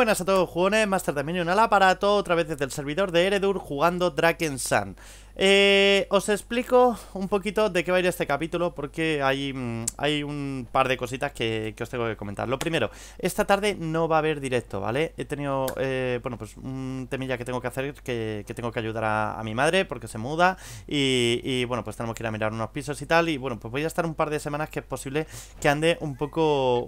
buenas a todos jugones, Master Dominion al aparato, otra vez desde el servidor de Eredur jugando Draken Sun eh, os explico un poquito de qué va a ir este capítulo porque hay, mm, hay un par de cositas que, os tengo que comentar. Lo primero, esta tarde no va a haber directo, ¿vale? He tenido, eh, bueno, pues un temilla que tengo que hacer, que, tengo que ayudar a, mi madre porque se muda y, bueno, pues tenemos que ir a mirar unos pisos y tal. Y bueno, pues voy a estar un par de semanas que es posible que ande un poco...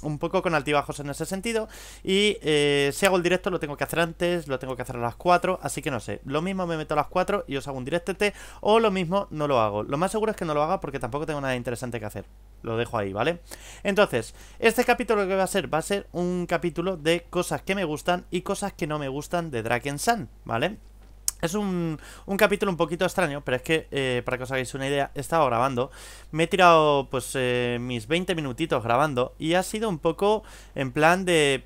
Un, poco con altibajos en ese sentido. Y eh, si hago el directo, lo tengo que hacer antes, lo tengo que hacer a las 4. Así que no sé, lo mismo me meto a las 4 y os hago un directete o lo mismo no lo hago. Lo más seguro es que no lo haga porque tampoco tengo nada interesante que hacer. Lo dejo ahí, ¿vale? Entonces, este capítulo que va a ser, va a ser un capítulo de cosas que me gustan y cosas que no me gustan de Draken Sun, ¿vale? Es un, capítulo un poquito extraño, pero es que, eh, para que os hagáis una idea, he estado grabando. Me he tirado, pues, eh, mis 20 minutitos grabando y ha sido un poco en plan de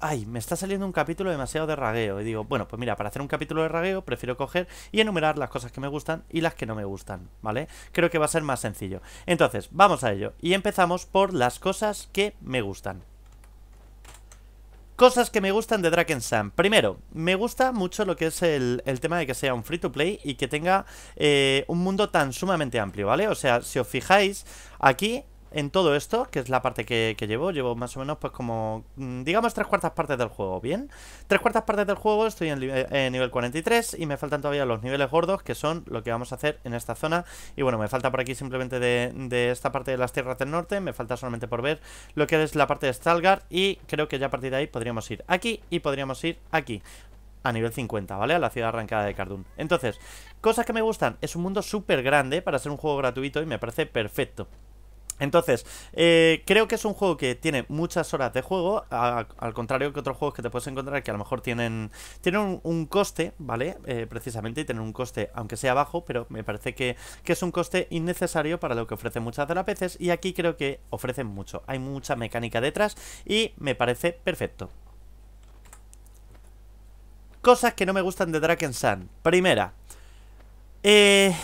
ay, me está saliendo un capítulo demasiado de ragueo. Y digo, bueno, pues mira, para hacer un capítulo de ragueo prefiero coger y enumerar las cosas que me gustan y las que no me gustan, ¿vale? Creo que va a ser más sencillo. Entonces, vamos a ello. Y empezamos por las cosas que me gustan. Cosas que me gustan de Sam. Primero, me gusta mucho lo que es el, tema de que sea un free to play y que tenga eh, un mundo tan sumamente amplio, ¿vale? O sea, si os fijáis, aquí en todo esto, que es la parte que, llevo, llevo más o menos pues como, mm, digamos, tres cuartas partes del juego, ¿bien? Tres cuartas partes del juego, estoy en, eh, nivel 43 y me faltan todavía los niveles gordos, que son lo que vamos a hacer en esta zona. Y bueno, me falta por aquí simplemente de, esta parte de las tierras del norte, me falta solamente por ver lo que es la parte de Stalgar y creo que ya a partir de ahí podríamos ir aquí y podríamos ir aquí a nivel 50, ¿vale? A la ciudad arrancada de Cardun. Entonces, cosas que me gustan. Es un mundo súper grande para ser un juego gratuito y me parece perfecto. Entonces, eh, creo que es un juego que tiene muchas horas de juego, al contrario que otros juegos que te puedes encontrar que a lo mejor tienen, tienen un, coste, ¿vale? Eh, precisamente, y tienen un coste, aunque sea bajo, pero me parece que, que, es un coste innecesario para lo que ofrecen muchas de las veces, y aquí creo que ofrecen mucho. Hay mucha mecánica detrás y me parece perfecto. Cosas que no me gustan de Draken Sun. Primera, eh,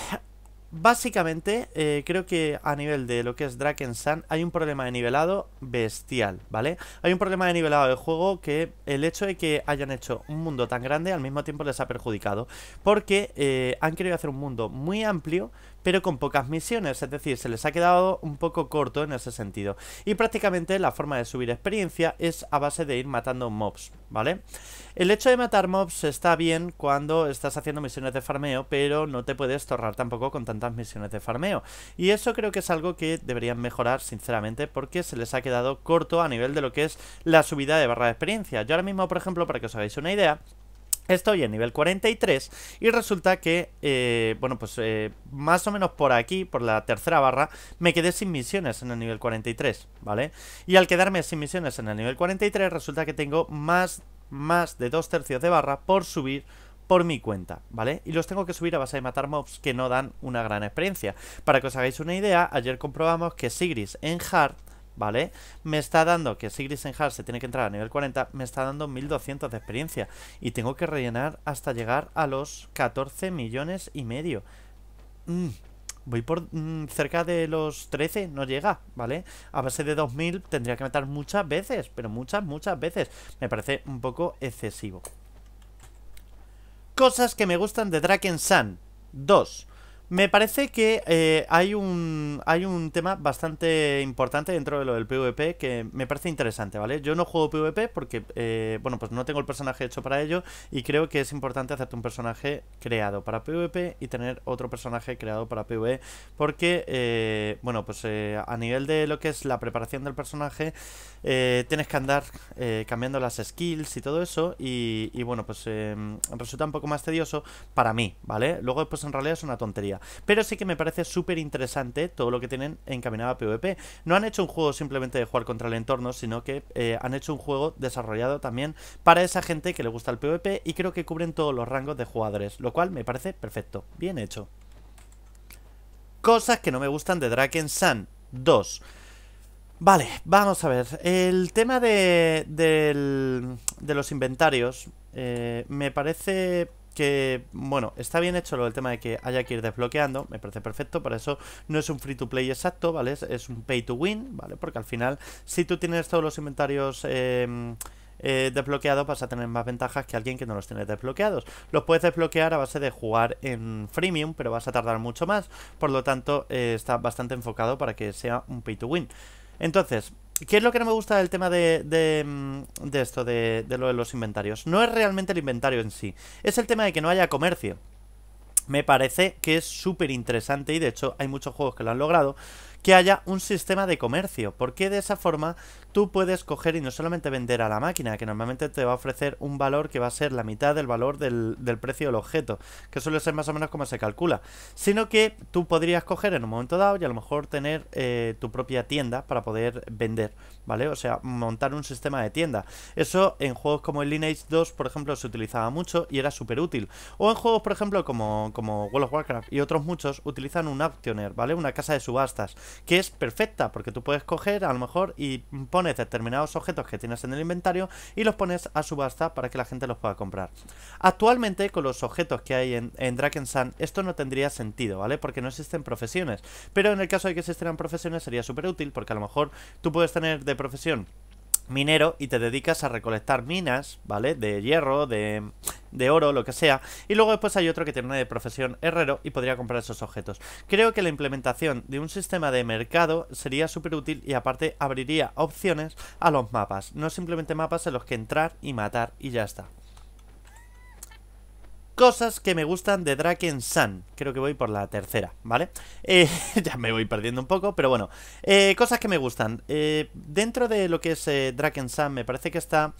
Básicamente, eh, creo que a nivel de lo que es Sun hay un problema de nivelado bestial, ¿vale? Hay un problema de nivelado de juego que el hecho de que hayan hecho un mundo tan grande al mismo tiempo les ha perjudicado, porque eh, han querido hacer un mundo muy amplio, pero con pocas misiones, es decir, se les ha quedado un poco corto en ese sentido. Y prácticamente la forma de subir experiencia es a base de ir matando mobs, ¿vale? vale el hecho de matar mobs está bien cuando estás haciendo misiones de farmeo, pero no te puedes torrar tampoco con tantas misiones de farmeo. Y eso creo que es algo que deberían mejorar, sinceramente, porque se les ha quedado corto a nivel de lo que es la subida de barra de experiencia. Yo ahora mismo, por ejemplo, para que os hagáis una idea, Estoy en nivel 43 y resulta que, eh, bueno, pues eh, más o menos por aquí, por la tercera barra, me quedé sin misiones en el nivel 43, ¿vale? Y al quedarme sin misiones en el nivel 43 resulta que tengo más más de dos tercios de barra por subir por mi cuenta, ¿vale? Y los tengo que subir a base de matar mobs que no dan una gran experiencia. Para que os hagáis una idea, ayer comprobamos que Sigris en Hard, ¿vale? Me está dando, que Sigris en Hard se tiene que entrar a nivel 40, me está dando 1200 de experiencia. Y tengo que rellenar hasta llegar a los 14 millones y medio. Mmm... Voy por mm, cerca de los 13, no llega, ¿vale? A base de 2000 tendría que matar muchas veces, pero muchas, muchas veces. Me parece un poco excesivo. Cosas que me gustan de Draken Sun. 2. Me parece que eh, hay, un, hay un tema bastante importante dentro de lo del PvP que me parece interesante, ¿vale? Yo no juego PvP porque, eh, bueno, pues no tengo el personaje hecho para ello y creo que es importante hacerte un personaje creado para PvP y tener otro personaje creado para PvE porque, eh, bueno, pues a nivel de lo que es la preparación del personaje tienes que andar cambiando las skills y todo eso y, y bueno, pues em, resulta un poco más tedioso para mí, ¿vale? Luego, pues en realidad es una tontería. Pero sí que me parece súper interesante todo lo que tienen encaminado a PvP. No han hecho un juego simplemente de jugar contra el entorno, sino que eh, han hecho un juego desarrollado también para esa gente que le gusta el PvP y creo que cubren todos los rangos de jugadores, lo cual me parece perfecto, bien hecho. Cosas que no me gustan de Draken Sun 2. Vale, vamos a ver. El tema de, los inventarios eh, me parece que, bueno, está bien hecho lo del tema de que haya que ir desbloqueando, me parece perfecto, para eso no es un free to play exacto, ¿vale? Es, un pay to win, ¿vale? Porque al final, si tú tienes todos los inventarios... Em, eh, desbloqueados vas a tener más ventajas que alguien que no los tiene desbloqueados. Los puedes desbloquear a base de jugar en freemium, pero vas a tardar mucho más, por lo tanto eh, está bastante enfocado para que sea un pay to win. Entonces, ¿Qué es lo que no me gusta del tema de, mm, de, esto, de, de lo de los inventarios? No es realmente el inventario en sí, es el tema de que no haya comercio. Me parece que es súper interesante y de hecho hay muchos juegos que lo han logrado que haya un sistema de comercio, porque de esa forma tú puedes coger y no solamente vender a la máquina, que normalmente te va a ofrecer un valor que va a ser la mitad del valor del, precio del objeto, que suele ser más o menos como se calcula, sino que tú podrías coger en un momento dado y a lo mejor tener eh, tu propia tienda para poder vender, ¿vale? O sea, montar un sistema de tienda. Eso en juegos como el Lineage 2, por ejemplo, se utilizaba mucho y era súper útil. O en juegos, por ejemplo, como, como World of Warcraft y otros muchos, utilizan un auctioner, ¿vale? Una casa de subastas que es perfecta, porque tú puedes coger a lo mejor y pones determinados objetos que tienes en el inventario y los pones a subasta para que la gente los pueda comprar. Actualmente, con los objetos que hay en, Draken Sun esto no tendría sentido, ¿vale? Porque no existen profesiones. Pero en el caso de que existieran profesiones sería súper útil, porque a lo mejor tú puedes tener de profesión minero y te dedicas a recolectar minas, ¿vale? De hierro, de de oro, lo que sea, y luego después hay otro que tiene una de profesión herrero y podría comprar esos objetos. Creo que la implementación de un sistema de mercado sería súper útil y aparte abriría opciones a los mapas, no simplemente mapas en los que entrar y matar y ya está. Cosas que me gustan de Draken Sun. Creo que voy por la tercera, ¿vale? Eh, ya me voy perdiendo un poco, pero bueno. Eh, cosas que me gustan. Eh, dentro de lo que es Draken Sun, me parece que está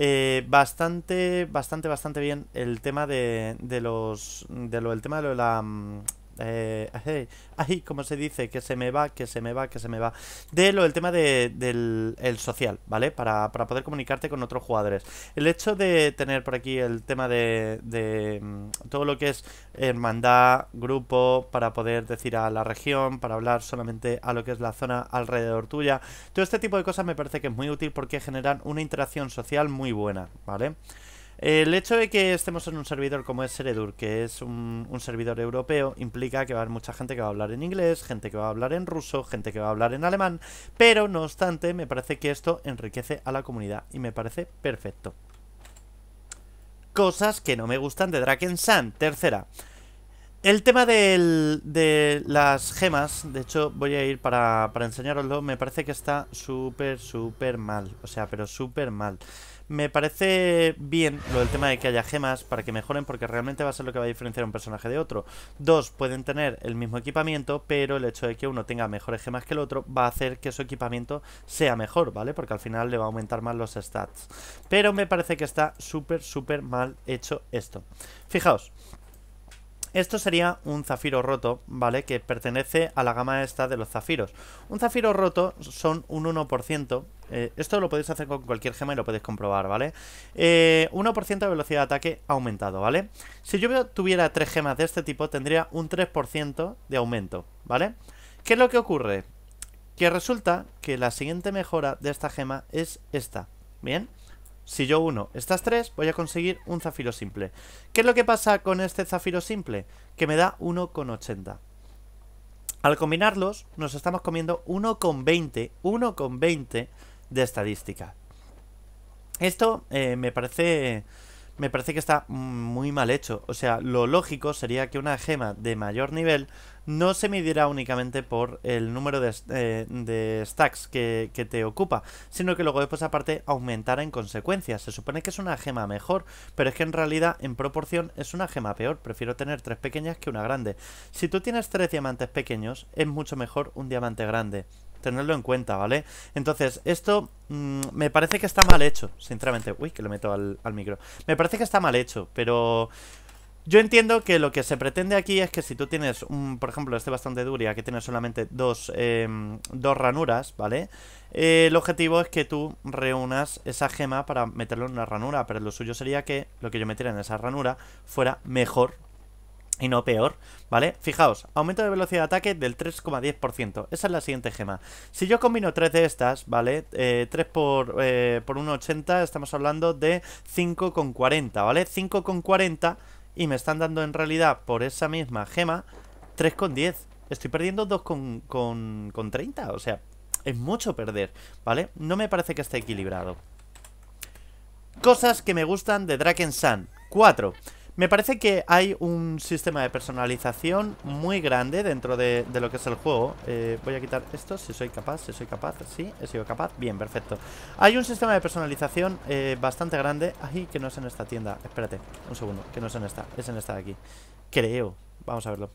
eh, bastante, bastante, bastante bien el tema de, de los. De lo, el tema de, de la mm, eh, ay, como se dice, que se me va, que se me va, que se me va. De lo del tema de, del el social, ¿vale? Para, poder comunicarte con otros jugadores. El hecho de tener por aquí el tema de, mm, todo lo que es hermandad, grupo, para poder decir a la región, para hablar solamente a lo que es la zona alrededor tuya. Todo este tipo de cosas me parece que es muy útil porque generan una interacción social muy buena, ¿vale? vale el hecho de que estemos en un servidor como es Seredur, que es un, servidor europeo, implica que va a haber mucha gente que va a hablar en inglés, gente que va a hablar en ruso, gente que va a hablar en alemán, pero no obstante, me parece que esto enriquece a la comunidad y me parece perfecto. Cosas que no me gustan de Draken Sun. Tercera. El tema de las gemas, de hecho voy a ir para, para me parece que está súper, súper mal. O sea, pero súper mal. Me parece bien lo del tema de que haya gemas para que mejoren, porque realmente va a ser lo que va a diferenciar un personaje de otro. Dos pueden tener el mismo equipamiento, pero el hecho de que uno tenga mejores gemas que el otro va a hacer que su equipamiento sea mejor, ¿vale? Porque al final le va a aumentar más los stats. Pero me parece que está súper, súper mal hecho esto. Fijaos, esto sería un zafiro roto, ¿vale? Que pertenece a la gama esta de los zafiros. Un zafiro roto son un 1%. Eh, esto lo podéis hacer con cualquier gema y lo podéis comprobar, ¿vale? 1% eh, de velocidad de ataque aumentado, ¿vale? Si yo tuviera tres gemas de este tipo, tendría un 3% de aumento, ¿vale? ¿Qué es lo que ocurre? Que resulta que la siguiente mejora de esta gema es esta, ¿bien? Si yo uno estas tres, voy a conseguir un zafiro simple. ¿Qué es lo que pasa con este zafiro simple? Que me da 1,80. Al combinarlos, nos estamos comiendo 1,20, 1,20 de estadística. Esto eh, me parece... Me parece que está muy mal hecho. O sea, lo lógico sería que una gema de mayor nivel no se medirá únicamente por el número de, eh, stacks que, te ocupa, sino que luego después aparte aumentará en consecuencia. Se supone que es una gema mejor, pero es que en realidad en proporción es una gema peor. Prefiero tener tres pequeñas que una grande. Si tú tienes tres diamantes pequeños, es mucho mejor un diamante grande tenerlo en cuenta, ¿vale? Entonces, esto mm, me parece que está mal hecho, sinceramente. Uy, que lo meto al, micro. Me parece que está mal hecho, pero yo entiendo que lo que se pretende aquí es que si tú tienes, un, por ejemplo, este bastante duria que tiene solamente dos, em, dos ranuras, ¿vale? Eh, el objetivo es que tú reúnas esa gema para meterlo en una ranura, pero lo suyo sería que lo que yo metiera en esa ranura fuera mejor y no peor, ¿vale? Fijaos, aumento de velocidad de ataque del 3,10%. Esa es la siguiente gema. Si yo combino tres de estas, ¿vale? Eh, 3 por, eh, por 1,80, estamos hablando de 5,40, ¿vale? 5,40 y me están dando en realidad por esa misma gema 3,10. Estoy perdiendo 2 con, con, con 30, o sea, es mucho perder, ¿vale? No me parece que esté equilibrado. Cosas que me gustan de Draken Sun. 4. Me parece que hay un sistema de personalización muy grande dentro de, lo que es el juego. Eh, voy a quitar esto, si soy capaz, si soy capaz, sí, he sido capaz. Bien, perfecto. Hay un sistema de personalización eh, bastante grande. Ay, que no es en esta tienda. Espérate, un segundo, que no es en esta, es en esta de aquí. Creo. Vamos a verlo.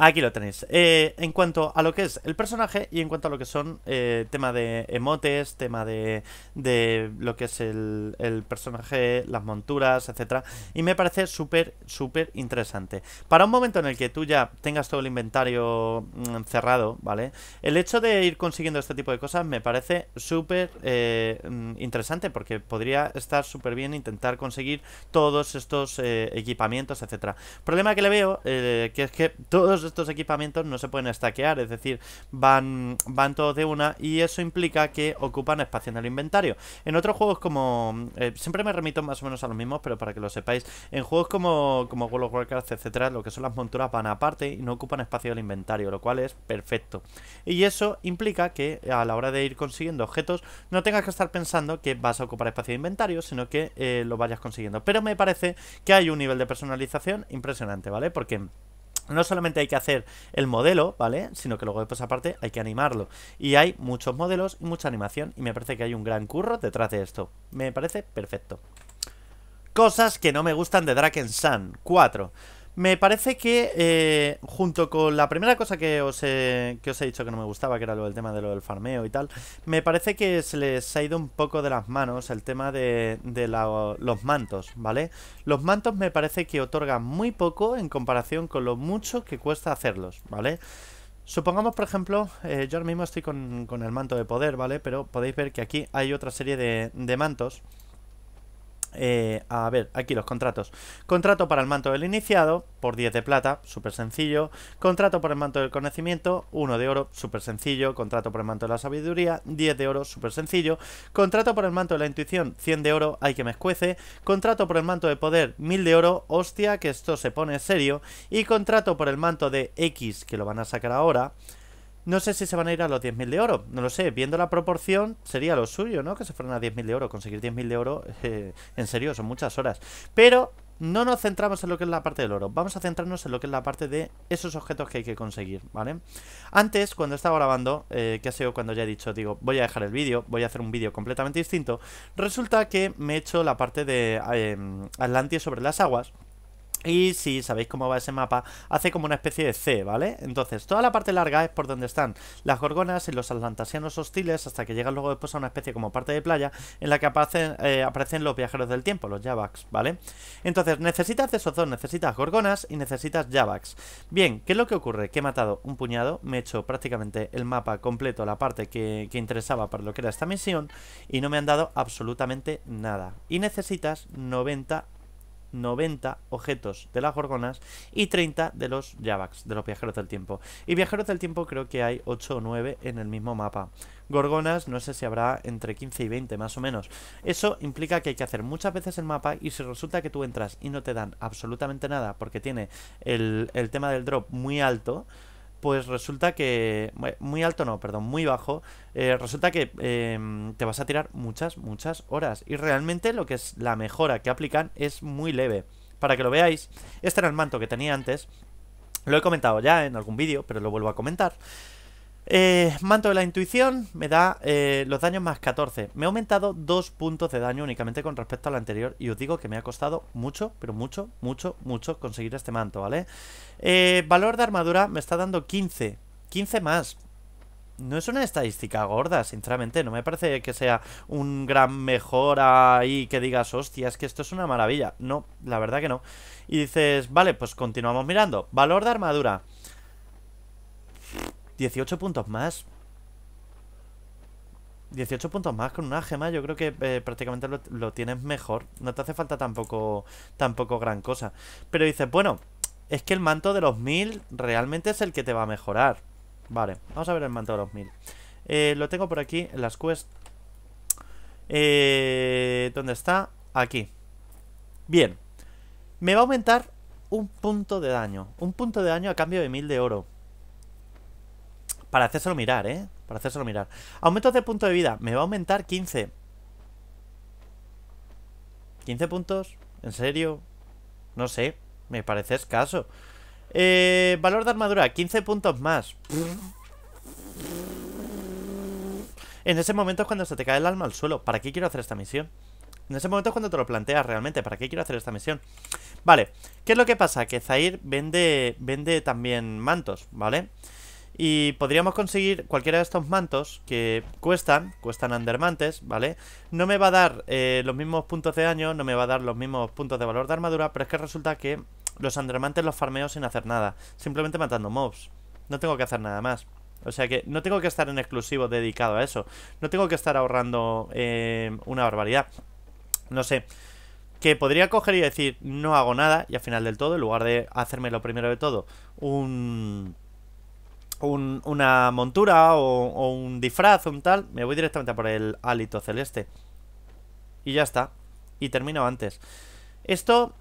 Aquí lo tenéis. Eh, en cuanto a lo que es el personaje y en cuanto a lo que son eh, tema de emotes, tema de, de lo que es el, personaje, las monturas, etcétera. Y me parece súper, súper interesante. Para un momento en el que tú ya tengas todo el inventario mm, cerrado, ¿vale? El hecho de ir consiguiendo este tipo de cosas me parece súper eh, mm, interesante porque podría estar súper bien intentar conseguir todos estos equipamientos, etcétera. Problema que le veo que es que todos estos equipamientos no se pueden stackear, es decir, van, van todos de una y eso implica que ocupan espacio en el inventario. En otros juegos como... Eh, siempre me remito más o menos a los mismos, pero para que lo sepáis, en juegos como, como World of Warcraft, etcétera, lo que son las monturas van aparte y no ocupan espacio del inventario, lo cual es perfecto. Y eso implica que a la hora de ir consiguiendo objetos no tengas que estar pensando que vas a ocupar espacio de inventario, sino que eh, lo vayas consiguiendo. Pero me parece que hay un nivel de personalización impresionante, ¿vale? Porque no solamente hay que hacer el modelo, ¿vale? Sino que luego después pues, aparte hay que animarlo. Y hay muchos modelos y mucha animación y me parece que hay un gran curro detrás de esto. Me parece perfecto. Cosas que no me gustan de Draken Sun 4. Me parece que eh, junto con la primera cosa que os, he, que os he dicho que no me gustaba, que era lo del tema de lo del farmeo y tal, me parece que se les ha ido un poco de las manos el tema de, los mantos, ¿vale? Los mantos me parece que otorgan muy poco en comparación con lo mucho que cuesta hacerlos, ¿vale? Supongamos, por ejemplo, eh, yo ahora mismo estoy con, con, el manto de poder, ¿vale? Pero podéis ver que aquí hay otra serie de, de mantos eh, a ver, aquí los contratos. Contrato para el manto del iniciado, por 10 de plata, súper sencillo. Contrato por el manto del conocimiento, 1 de oro, súper sencillo. Contrato por el manto de la sabiduría, 10 de oro, súper sencillo. Contrato por el manto de la intuición, 100 de oro, hay que me escuece. Contrato por el manto de poder, 1000 de oro, hostia, que esto se pone serio. Y contrato por el manto de X, que lo van a sacar ahora, no sé si se van a ir a los 10.000 de oro, no lo sé. Viendo la proporción, sería lo suyo, ¿no? Que se fueran a 10.000 de oro. Conseguir 10.000 de oro, eh, en serio, son muchas horas. Pero no nos centramos en lo que es la parte del oro, vamos a centrarnos en lo que es la parte de esos objetos que hay que conseguir, ¿vale? Antes, cuando estaba grabando, eh, que ha sido cuando ya he dicho, digo, voy a dejar el vídeo, voy a hacer un vídeo completamente distinto, resulta que me he hecho la parte de eh, Atlantis sobre las aguas, y si sabéis cómo va ese mapa, hace como una especie de C, ¿vale? Entonces, toda la parte larga es por donde están las gorgonas y los atlantasianos hostiles hasta que llegan luego después a una especie como parte de playa en la que aparecen, eh, los viajeros del tiempo, los Javax, ¿vale? Entonces, necesitas de esos dos, necesitas gorgonas y necesitas Javax. Bien, ¿qué es lo que ocurre? Que he matado un puñado, me he hecho prácticamente el mapa completo, la parte que, que interesaba para lo que era esta misión y no me han dado absolutamente nada. Y necesitas 90 90 objetos de las gorgonas y 30 de los Javaks, de los viajeros del tiempo. Y viajeros del tiempo creo que hay 8 o 9 en el mismo mapa. Gorgonas no sé si habrá entre 15 y 20 más o menos. Eso implica que hay que hacer muchas veces el mapa y si resulta que tú entras y no te dan absolutamente nada porque tiene el, el tema del drop muy alto, pues resulta que... Eh, muy alto no, perdón, muy bajo. Eh, resulta que em, te vas a tirar muchas, muchas horas. Y realmente lo que es la mejora que aplican es muy leve. Para que lo veáis, este era el manto que tenía antes. Lo he comentado ya en algún vídeo, pero lo vuelvo a comentar. Eh, manto de la intuición me da eh, los daños más 14. Me ha aumentado 2 puntos de daño únicamente con respecto al anterior. Y os digo que me ha costado mucho, pero mucho, mucho, mucho conseguir este manto, ¿vale? Eh, valor de armadura me está dando 15. 15 más. No es una estadística gorda, sinceramente. No me parece que sea un gran mejora ahí que digas, hostia, es que esto es una maravilla. No, la verdad que no. Y dices, vale, pues continuamos mirando. Valor de armadura. 18 puntos más 18 puntos más con una gema yo creo que eh, prácticamente lo, tienes mejor No te hace falta tampoco, tampoco gran cosa Pero dices, bueno, es que el manto de los 1000 realmente es el que te va a mejorar Vale, vamos a ver el manto de los 1000 eh, Lo tengo por aquí en las quests eh, ¿Dónde está? Aquí Bien Me va a aumentar un punto de daño Un punto de daño a cambio de 1000 de oro para hacérselo mirar, ¿eh? Para hacérselo mirar. Aumentos de punto de vida. Me va a aumentar 15. 15 puntos. ¿En serio? No sé. Me parece escaso. Eh, valor de armadura. 15 puntos más. En ese momento es cuando se te cae el alma al suelo. ¿Para qué quiero hacer esta misión? En ese momento es cuando te lo planteas realmente. ¿Para qué quiero hacer esta misión? Vale. ¿Qué es lo que pasa? Que Zair vende, vende también mantos, ¿vale? vale y podríamos conseguir cualquiera de estos mantos que cuestan, cuestan andermantes, ¿vale? No me va a dar eh, los mismos puntos de daño, no me va a dar los mismos puntos de valor de armadura, pero es que resulta que los andermantes los farmeo sin hacer nada, simplemente matando mobs. No tengo que hacer nada más. O sea que no tengo que estar en exclusivo dedicado a eso. No tengo que estar ahorrando eh, una barbaridad. No sé. Que podría coger y decir, no hago nada. Y al final del todo, en lugar de hacerme lo primero de todo, un una montura o, un disfraz, un tal, me voy directamente a por el hálito celeste. Y ya está. Y termino antes. Esto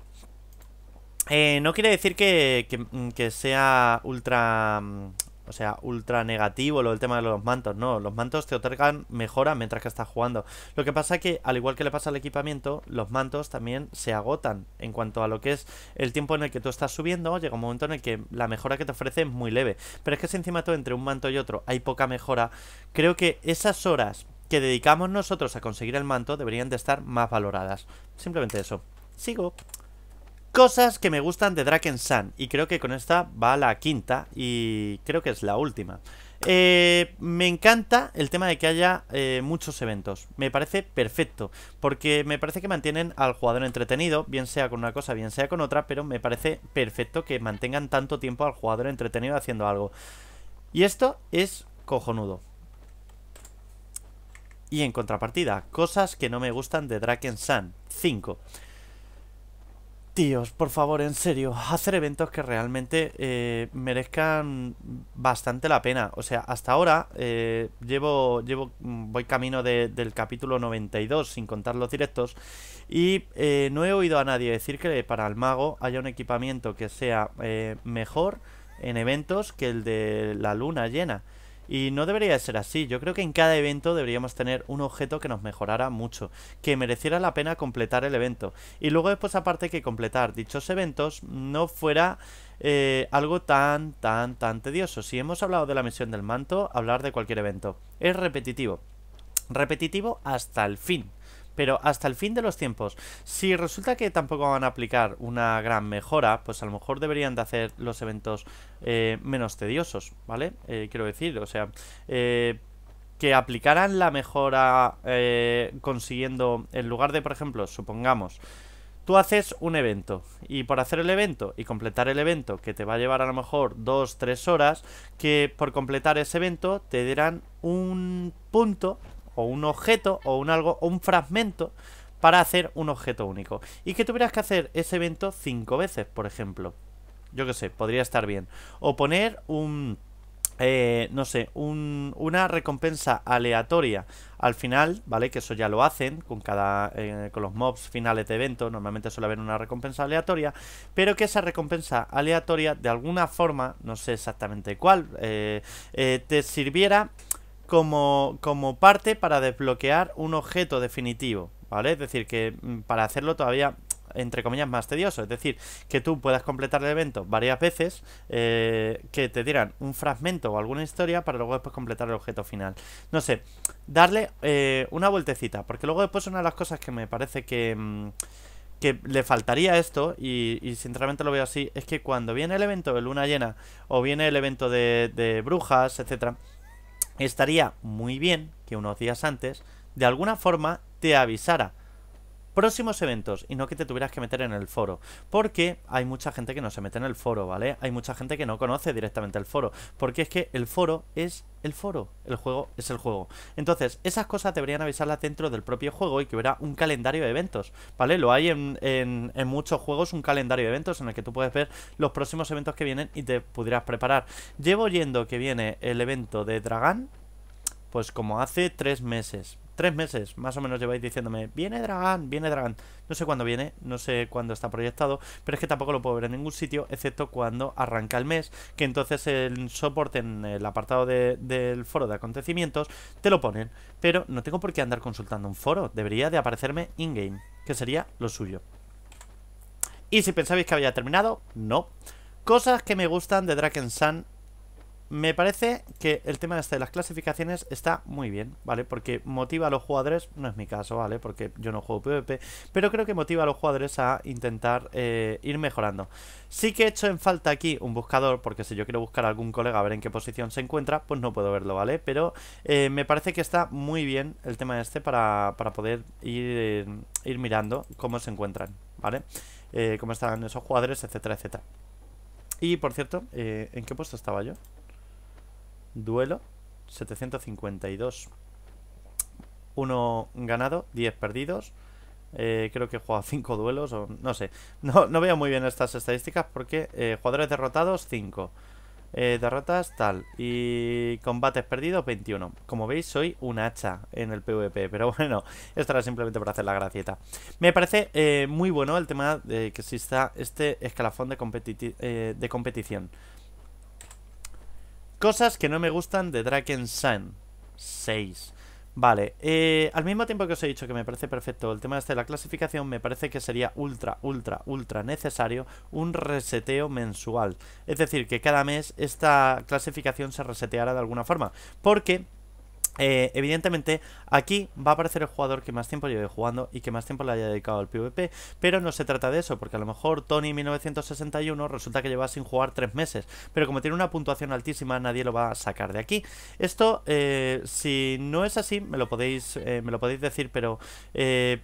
eh, no quiere decir que, que sea ultra mm, o sea, ultra negativo lo del tema de los mantos. No, los mantos te otorgan mejora mientras que estás jugando. Lo que pasa es que, al igual que le pasa al equipamiento, los mantos también se agotan en cuanto a lo que es el tiempo en el que tú estás subiendo. Llega un momento en el que la mejora que te ofrece es muy leve. Pero es que si encima todo, entre un manto y otro hay poca mejora, creo que esas horas que dedicamos nosotros a conseguir el manto deberían de estar más valoradas. Simplemente eso. Sigo. Cosas que me gustan de Draken Sun. Y creo que con esta va la quinta. Y creo que es la última. Eh, me encanta el tema de que haya eh, muchos eventos. Me parece perfecto. Porque me parece que mantienen al jugador entretenido, bien sea con una cosa, bien sea con otra, pero me parece perfecto que mantengan tanto tiempo al jugador entretenido haciendo algo. Y esto es cojonudo. Y en contrapartida, cosas que no me gustan de Draken Sun 5. Tíos, por favor, en serio, hacer eventos que realmente eh, merezcan bastante la pena. O sea, hasta ahora eh, llevo, llevo, mm, voy camino del capítulo 92, sin contar los directos, y eh, no he oído a nadie decir que para el mago haya un equipamiento que sea mejor en eventos que el de la luna llena. Y no debería ser así, yo creo que en cada evento deberíamos tener un objeto que nos mejorara mucho, que mereciera la pena completar el evento. Y luego después aparte que completar dichos eventos no fuera eh, algo tan, tan, tan tedioso. Si hemos hablado de la misión del manto, hablar de cualquier evento. Es repetitivo. Repetitivo hasta el fin, pero hasta el fin de los tiempos. Si resulta que tampoco van a aplicar una gran mejora, pues a lo mejor deberían de hacer los eventos eh, menos tediosos, ¿vale? Eh, quiero decir, o sea, eh, que aplicaran la mejora consiguiendo, en lugar de, por ejemplo, supongamos, tú haces un evento y por hacer el evento y completar el evento, que te va a llevar a lo mejor dos, tres horas, que por completar ese evento te darán un punto o un objeto o un algo o un fragmento para hacer un objeto único. Y que tuvieras que hacer ese evento cinco veces, por ejemplo. Yo qué sé, podría estar bien. O poner un... Eh, no sé, un, una recompensa aleatoria al final, ¿vale? Que eso ya lo hacen con cada eh, con los mobs finales de evento, normalmente suele haber una recompensa aleatoria, pero que esa recompensa aleatoria de alguna forma, no sé exactamente cuál, eh, eh, te sirviera como, parte para desbloquear un objeto definitivo, ¿vale? Es decir, que mm, para hacerlo todavía entre comillas, más tedioso. Es decir, que tú puedas completar el evento varias veces, eh, que te dieran un fragmento o alguna historia para luego después completar el objeto final. No sé, darle eh, una vueltecita, porque luego después una de las cosas que me parece que... Mm, que le faltaría esto, y, y, sinceramente lo veo así, es que cuando viene el evento de luna llena o viene el evento de, de brujas, etcétera, estaría muy bien que unos días antes, de alguna forma, te avisara Próximos eventos, y no que te tuvieras que meter en el foro, porque hay mucha gente que no se mete en el foro, ¿vale? Hay mucha gente que no conoce directamente el foro, porque es que el foro es el foro, el juego es el juego. Entonces, esas cosas deberían avisarlas dentro del propio juego y que hubiera un calendario de eventos, ¿vale? Lo hay en, en, muchos juegos, un calendario de eventos en el que tú puedes ver los próximos eventos que vienen y te pudieras preparar. Llevo yendo que viene el evento de Dragán, pues como hace tres meses, tres meses más o menos lleváis diciéndome, viene Dragán, viene Dragán. No sé cuándo viene, no sé cuándo está proyectado, pero es que tampoco lo puedo ver en ningún sitio, excepto cuando arranca el mes, que entonces el soporte en el apartado del foro de acontecimientos te lo ponen. Pero no tengo por qué andar consultando un foro, debería de aparecerme in-game, que sería lo suyo. Y si pensabais que había terminado, no. Cosas que me gustan de Draken Sun me parece que el tema este de las clasificaciones está muy bien, ¿vale? Porque motiva a los jugadores, no es mi caso, ¿vale? Porque yo no juego PvP, pero creo que motiva a los jugadores a intentar eh, ir mejorando. Sí que he hecho en falta aquí un buscador, porque si yo quiero buscar a algún colega a ver en qué posición se encuentra, pues no puedo verlo, ¿vale? Pero eh, me parece que está muy bien el tema este para, poder ir, eh, ir, mirando cómo se encuentran, ¿vale? cómo están esos jugadores, etcétera, etcétera. Y por cierto, ¿en qué puesto estaba yo? duelo, 752. Uno ganado, 10 perdidos. Eh, creo que he jugado 5 duelos, o no sé. No, veo muy bien estas estadísticas porque eh, jugadores derrotados, 5. Eh, derrotas, tal. Y combates perdidos, 21. Como veis, soy un hacha en el PvP. Pero bueno, esto era simplemente para hacer la gracieta. Me parece muy bueno el tema de que exista este escalafón de, de competición. Cosas que no me gustan de Draken Sun 6. Vale, eh, al mismo tiempo que os he dicho que me parece perfecto el tema este de la clasificación, me parece que sería ultra, ultra, ultra necesario un reseteo mensual. Es decir, que cada mes esta clasificación se reseteara de alguna forma. Porque eh, evidentemente, aquí va a aparecer el jugador que más tiempo lleve jugando y que más tiempo le haya dedicado al PvP, pero no se trata de eso, porque a lo mejor Tony 1961 resulta que lleva sin jugar tres meses, pero como tiene una puntuación altísima, nadie lo va a sacar de aquí. Esto, eh, si no es así, me lo podéis, eh, me lo podéis decir, pero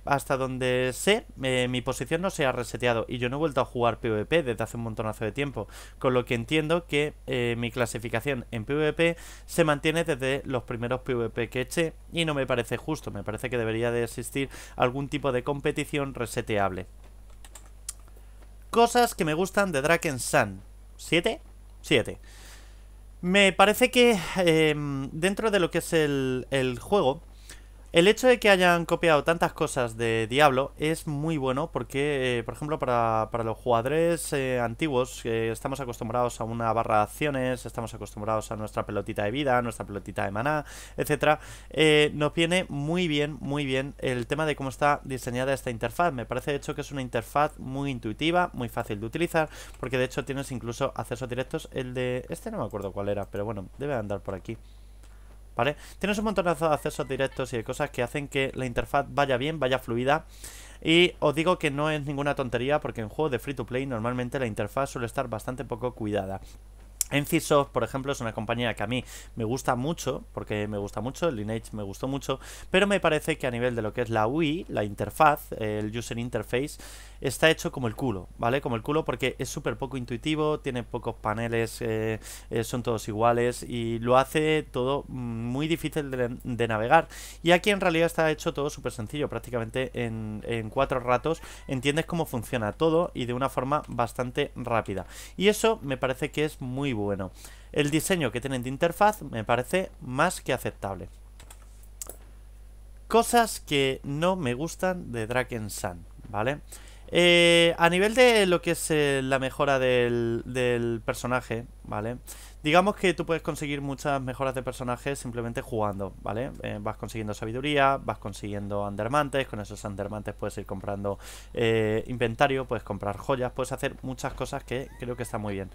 hasta donde sé, mi posición no se ha reseteado y yo no he vuelto a jugar PvP desde hace un montonazo de tiempo, con lo que entiendo que mi clasificación en PvP se mantiene desde los primeros PvP y no me parece justo, me parece que debería de existir algún tipo de competición reseteable. Cosas que me gustan de Draken Sun. ¿Siete? Siete. Me parece que em, dentro de lo que es el, el juego el hecho de que hayan copiado tantas cosas de Diablo es muy bueno porque, eh, por ejemplo, para, los jugadores eh, antiguos que eh, estamos acostumbrados a una barra de acciones, estamos acostumbrados a nuestra pelotita de vida, nuestra pelotita de maná, etc. nos viene muy bien, muy bien el tema de cómo está diseñada esta interfaz. Me parece, de hecho, que es una interfaz muy intuitiva, muy fácil de utilizar, porque de hecho tienes incluso accesos directos. El de este no me acuerdo cuál era, pero bueno, debe andar por aquí. Tienes un montonazo de accesos directos y de cosas que hacen que la interfaz vaya bien, vaya fluida. Y os digo que no es ninguna tontería porque en juegos de free to play normalmente la interfaz suele estar bastante poco cuidada. Enfisoft, por ejemplo, es una compañía que a mí me gusta mucho, porque me gusta mucho, el Lineage me gustó mucho, pero me parece que a nivel de lo que es la UI, la interfaz, el user interface, está hecho como el culo, ¿vale? Como el culo porque es súper poco intuitivo, tiene pocos paneles, eh, eh, son todos iguales y lo hace todo muy difícil de, de navegar. Y aquí en realidad está hecho todo súper sencillo, prácticamente en, en cuatro ratos entiendes cómo funciona todo y de una forma bastante rápida. Y eso me parece que es muy bueno. El diseño que tienen de interfaz me parece más que aceptable. Cosas que no me gustan de Draken Sun, ¿vale? Eh, a nivel de lo que es eh, la mejora del, personaje, ¿vale? Digamos que tú puedes conseguir muchas mejoras de personajes simplemente jugando, ¿vale? Eh, vas consiguiendo sabiduría, vas consiguiendo andermantes, con esos andermantes puedes ir comprando inventario, puedes comprar joyas, puedes hacer muchas cosas que creo que está muy bien.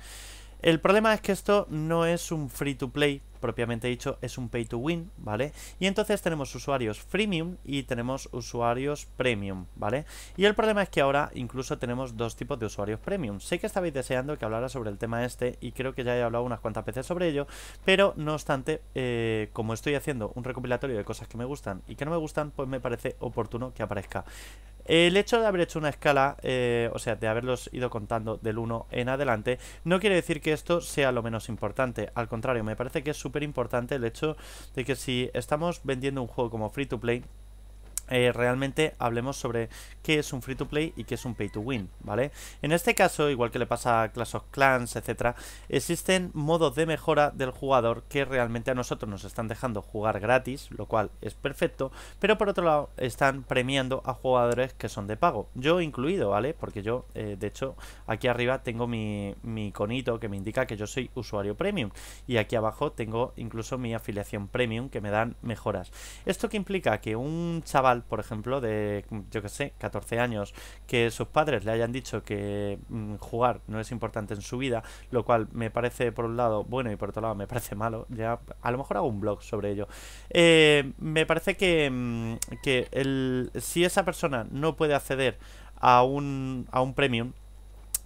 El problema es que esto no es un free to play, propiamente dicho, es un pay to win, ¿vale? Y entonces tenemos usuarios freemium y tenemos usuarios premium, ¿vale? Y el problema es que ahora incluso tenemos dos tipos de usuarios premium. Sé que estabais deseando que hablara sobre el tema este y creo que ya he hablado unas cuantas veces sobre ello, pero no obstante, eh, como estoy haciendo un recopilatorio de cosas que me gustan y que no me gustan, pues me parece oportuno que aparezca. El hecho de haber hecho una escala, eh, o sea, de haberlos ido contando del 1 en adelante, no quiere decir que esto sea lo menos importante. Al contrario, me parece que es súper importante el hecho de que si estamos vendiendo un juego como free to play, eh, realmente hablemos sobre qué es un free to play y qué es un pay to win, ¿vale? En este caso, igual que le pasa a Clash of Clans, etcétera, existen modos de mejora del jugador que realmente a nosotros nos están dejando jugar gratis, lo cual es perfecto, pero por otro lado están premiando a jugadores que son de pago, yo incluido, ¿vale? Porque yo, eh, de hecho, aquí arriba tengo mi, mi iconito que me indica que yo soy usuario premium y aquí abajo tengo incluso mi afiliación premium que me dan mejoras. ¿Esto que implica? Que un chaval por ejemplo, de, yo que sé, 14 años, que sus padres le hayan dicho que mm, jugar no es importante en su vida, lo cual me parece por un lado bueno y por otro lado me parece malo, ya a lo mejor hago un blog sobre ello. Eh, me parece que, mm, que el, si esa persona no puede acceder a un, a un premium,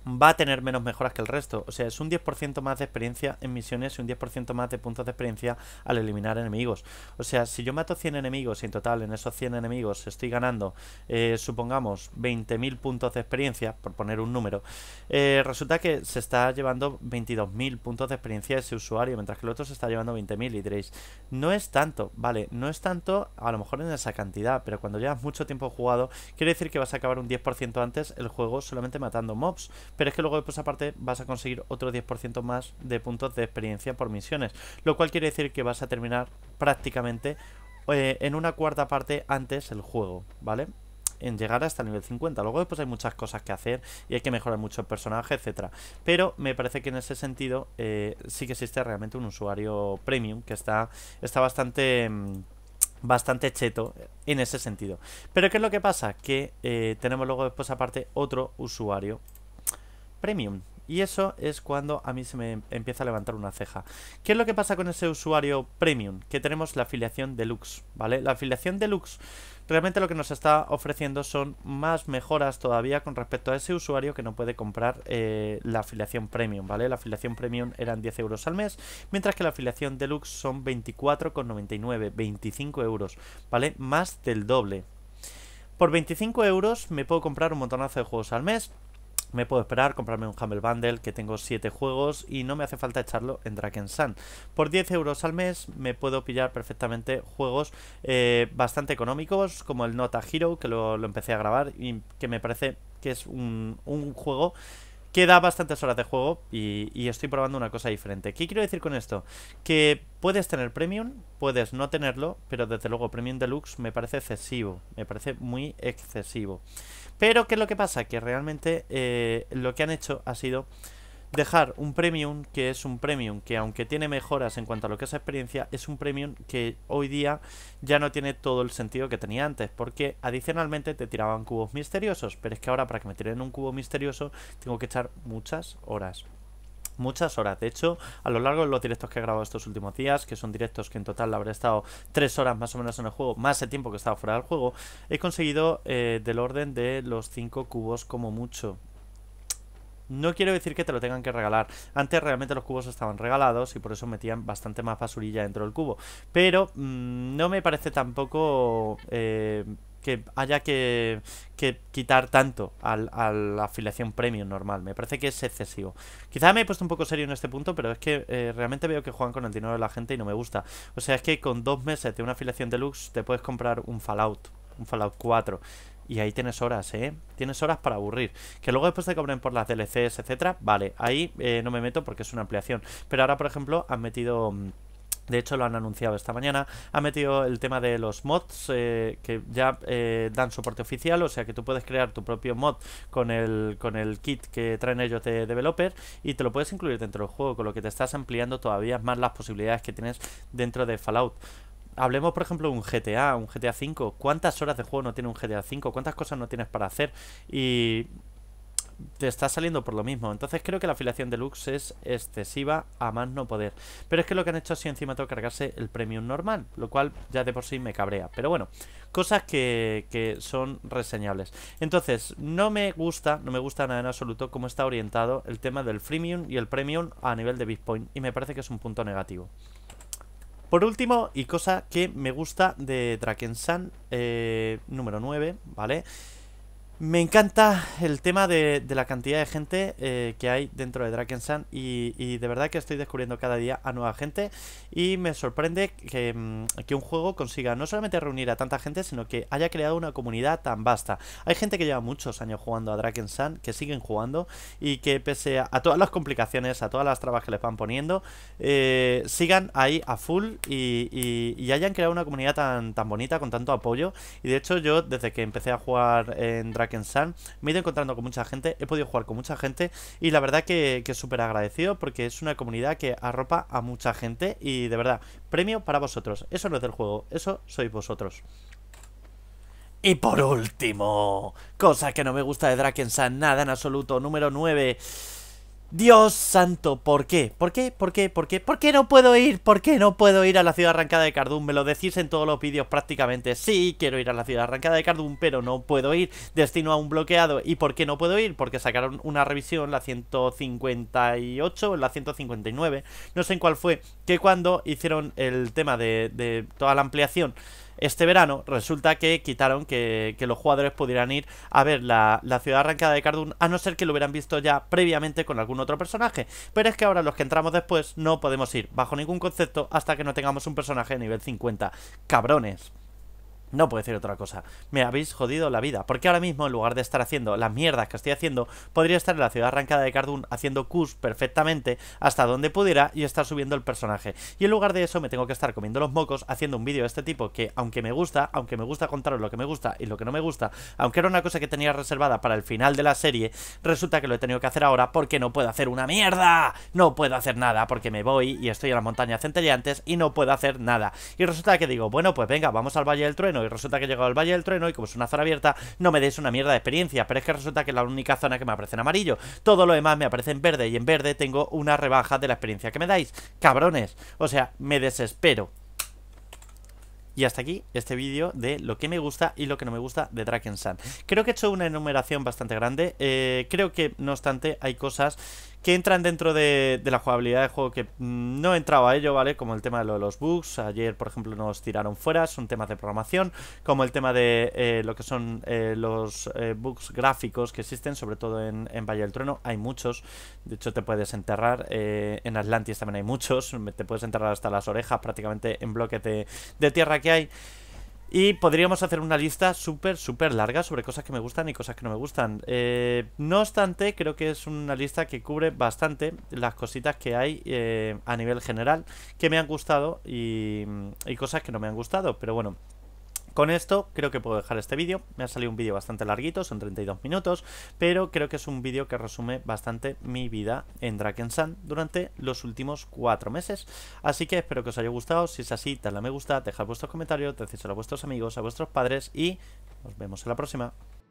va a tener menos mejoras que el resto. O sea, es un 10% más de experiencia en misiones y un 10% más de puntos de experiencia al eliminar enemigos. O sea, si yo mato 100 enemigos y en total en esos 100 enemigos estoy ganando, eh, supongamos, 20.000 puntos de experiencia, por poner un número, eh, resulta que se está llevando 22.000 puntos de experiencia ese usuario, mientras que el otro se está llevando 20.000 y diréis, no es tanto, vale, no es tanto a lo mejor en esa cantidad, pero cuando llevas mucho tiempo jugado, quiere decir que vas a acabar un 10% antes el juego solamente matando mobs pero es que luego después pues, aparte vas a conseguir otro 10% más de puntos de experiencia por misiones, lo cual quiere decir que vas a terminar prácticamente eh, en una cuarta parte antes el juego, ¿vale? en llegar hasta el nivel 50. Luego después hay muchas cosas que hacer y hay que mejorar mucho el personaje, etcétera. Pero me parece que en ese sentido eh, sí que existe realmente un usuario premium que está, está bastante... Mm, bastante cheto en ese sentido. Pero ¿qué es lo que pasa? Que eh, tenemos luego después aparte otro usuario Premium. Y eso es cuando a mí se me empieza a levantar una ceja. ¿Qué es lo que pasa con ese usuario Premium? Que tenemos la afiliación Deluxe, ¿vale? La afiliación Deluxe realmente lo que nos está ofreciendo son más mejoras todavía con respecto a ese usuario que no puede comprar eh, la afiliación Premium, ¿vale? La afiliación Premium eran 10 euros al mes, mientras que la afiliación Deluxe son 24,99, 25 euros, ¿vale? Más del doble. Por 25 euros me puedo comprar un montonazo de juegos al mes me puedo esperar, comprarme un Humble Bundle que tengo 7 juegos y no me hace falta echarlo en Draken Sun. Por 10 euros al mes me puedo pillar perfectamente juegos eh, bastante económicos como el Nota Hero que lo, empecé a grabar y que me parece que es un, juego que da bastantes horas de juego y, y, estoy probando una cosa diferente. ¿Qué quiero decir con esto? Que puedes tener premium, puedes no tenerlo, pero desde luego premium deluxe me parece excesivo, me parece muy excesivo. Pero, ¿qué es lo que pasa? Que realmente eh, lo que han hecho ha sido dejar un premium que es un premium que aunque tiene mejoras en cuanto a lo que es experiencia, es un premium que hoy día ya no tiene todo el sentido que tenía antes, porque adicionalmente te tiraban cubos misteriosos, pero es que ahora para que me tiren un cubo misterioso tengo que echar muchas horas muchas horas. De hecho, a lo largo de los directos que he grabado estos últimos días, que son directos que en total habré estado 3 horas más o menos en el juego, más el tiempo que he estado fuera del juego, he conseguido eh, del orden de los 5 cubos como mucho. No quiero decir que te lo tengan que regalar. Antes realmente los cubos estaban regalados y por eso metían bastante más basurilla dentro del cubo. Pero mm, no me parece tampoco... Eh, que haya que, que quitar tanto al, a la afiliación premium normal. Me parece que es excesivo. Quizá me he puesto un poco serio en este punto, pero es que eh, realmente veo que juegan con el dinero de la gente y no me gusta. O sea, es que con dos meses de una afiliación deluxe te puedes comprar un Fallout, un Fallout 4. Y ahí tienes horas, ¿eh? Tienes horas para aburrir. Que luego después te cobren por las DLCs, etcétera. Vale, ahí eh, no me meto porque es una ampliación. Pero ahora, por ejemplo, han metido... Mm, de hecho, lo han anunciado esta mañana. Ha metido el tema de los mods eh, que ya eh, dan soporte oficial, o sea que tú puedes crear tu propio mod con el, con el kit que traen ellos de developer y te lo puedes incluir dentro del juego, con lo que te estás ampliando todavía más las posibilidades que tienes dentro de Fallout. Hablemos, por ejemplo, de un GTA, un GTA 5. ¿Cuántas horas de juego no tiene un GTA 5? ¿Cuántas cosas no tienes para hacer? Y te está saliendo por lo mismo. Entonces creo que la afiliación deluxe es excesiva a más no poder. Pero es que lo que han hecho sido encima tengo que cargarse el premium normal, lo cual ya de por sí me cabrea. Pero bueno, cosas que, son reseñables. Entonces, no me gusta, no me gusta nada en absoluto cómo está orientado el tema del freemium y el premium a nivel de Bitcoin. Y me parece que es un punto negativo. Por último, y cosa que me gusta de Draken eh, número 9, ¿vale? vale me encanta el tema de, la cantidad de gente eh, que hay dentro de Drakensan y, y, de verdad que estoy descubriendo cada día a nueva gente y me sorprende mm, que, un juego consiga no solamente reunir a tanta gente, sino que haya creado una comunidad tan vasta. Hay gente que lleva muchos años jugando a sand que siguen jugando y que pese a, todas las complicaciones, a todas las trabas que les van poniendo, eh, sigan ahí a full y, hayan creado una comunidad tan, tan bonita, con tanto apoyo. Y de hecho yo desde que empecé a jugar en me he ido encontrando con mucha gente, he podido jugar con mucha gente y la verdad que, es súper agradecido porque es una comunidad que arropa a mucha gente y de verdad, premio para vosotros. Eso no es del juego, eso sois vosotros. Y por último, cosa que no me gusta de Sun, nada en absoluto, número 9. Dios santo, ¿por qué? ¿Por qué? ¿Por qué? ¿Por qué? ¿Por qué no puedo ir? ¿Por qué no puedo ir a la ciudad arrancada de Cardum? Me lo decís en todos los vídeos prácticamente. Sí, quiero ir a la ciudad arrancada de Cardum, pero no puedo ir. Destino a un bloqueado. ¿Y por qué no puedo ir? Porque sacaron una revisión, la 158 la 159. No sé en cuál fue. Que cuando hicieron el tema de, de toda la ampliación este verano resulta que quitaron que, los jugadores pudieran ir a ver la, la, ciudad arrancada de Cardoon, a no ser que lo hubieran visto ya previamente con algún otro personaje. Pero es que ahora los que entramos después no podemos ir bajo ningún concepto hasta que no tengamos un personaje de nivel 50. Cabrones. No puedo decir otra cosa. Me habéis jodido la vida. Porque ahora mismo, en lugar de estar haciendo las mierdas que estoy haciendo, podría estar en la ciudad arrancada de Cardun haciendo Qs perfectamente hasta donde pudiera y estar subiendo el personaje. Y en lugar de eso, me tengo que estar comiendo los mocos haciendo un vídeo de este tipo que, aunque me gusta, aunque me gusta contaros lo que me gusta y lo que no me gusta, aunque era una cosa que tenía reservada para el final de la serie, resulta que lo he tenido que hacer ahora porque no puedo hacer una mierda. No puedo hacer nada porque me voy y estoy en la montaña centelleantes y no puedo hacer nada. Y resulta que digo, bueno, pues venga, vamos al Valle del Trueno y resulta que he llegado al Valle del Trueno y como es una zona abierta, no me des una mierda de experiencia. Pero es que resulta que es la única zona que me aparece en amarillo. Todo lo demás me aparece en verde y en verde tengo una rebaja de la experiencia que me dais. Cabrones. O sea, me desespero. Y hasta aquí este vídeo de lo que me gusta y lo que no me gusta de Draken Sun. Creo que he hecho una enumeración bastante grande. Eh, creo que, no obstante, hay cosas que entran dentro de, la jugabilidad de juego que no entraba a ello, ¿vale? Como el tema de, lo los bugs, ayer por ejemplo nos tiraron fuera, son temas de programación, como el tema de eh, lo que son eh, los eh, bugs gráficos que existen, sobre todo en, Valle del Trueno, hay muchos, de hecho te puedes enterrar, en Atlantis también hay muchos, te puedes enterrar hasta las orejas prácticamente en bloques de tierra que hay. Y podríamos hacer una lista súper, súper larga sobre cosas que me gustan y cosas que no me gustan. Eh, no obstante, creo que es una lista que cubre bastante las cositas que hay eh, a nivel general que me han gustado y cosas que no me han gustado. Pero bueno, con esto creo que puedo dejar este vídeo, me ha salido un vídeo bastante larguito, son 32 minutos, pero creo que es un vídeo que resume bastante mi vida en Sun durante los últimos 4 meses, así que espero que os haya gustado, si es así, dale a me gusta, dejad vuestros comentarios, decíselo a vuestros amigos, a vuestros padres y nos vemos en la próxima.